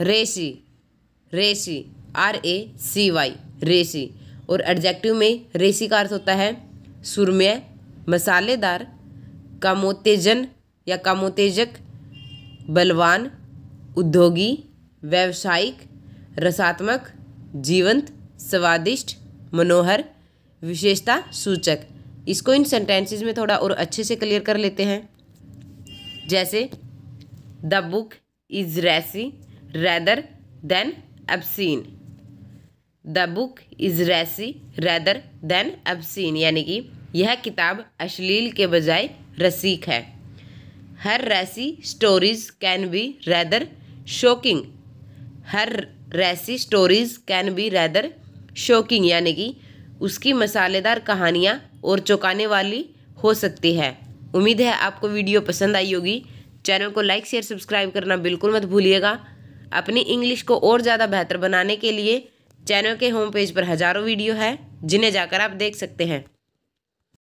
Reshi Reshi R A C Y रेशी और adjective में रेशी का अर्थ होता है सुरम्य मसालेदार कामोत्तेजन या कामोत्तेजक बलवान उद्योगी व्यावसायिक रसात्मक जीवंत स्वादिष्ट मनोहर विशेषता सूचक इसको इन सेंटेंसेस में थोड़ा और अच्छे से क्लियर कर लेते हैं जैसे the book is racy rather than obscene the book is racy rather than obscene. यानी कि यह किताब अश्लील के बजाय रसीक है her racy stories can be rather shocking her racy stories can be rather shocking यानी कि उसकी मसालेदार कहानियाँ और चौंकाने वाली हो सकती है उम्मीद है आपको वीडियो पसंद आई होगी चैनल को लाइक शेयर सब्सक्राइब करना बिल्कुल मत भूलिएगा अपनी इंग्लिश को और ज़्यादा बेहतर बनाने के लिए चैनल के होम पेज पर हज़ारों वीडियो है जिन्हें जाकर आप देख सकते हैं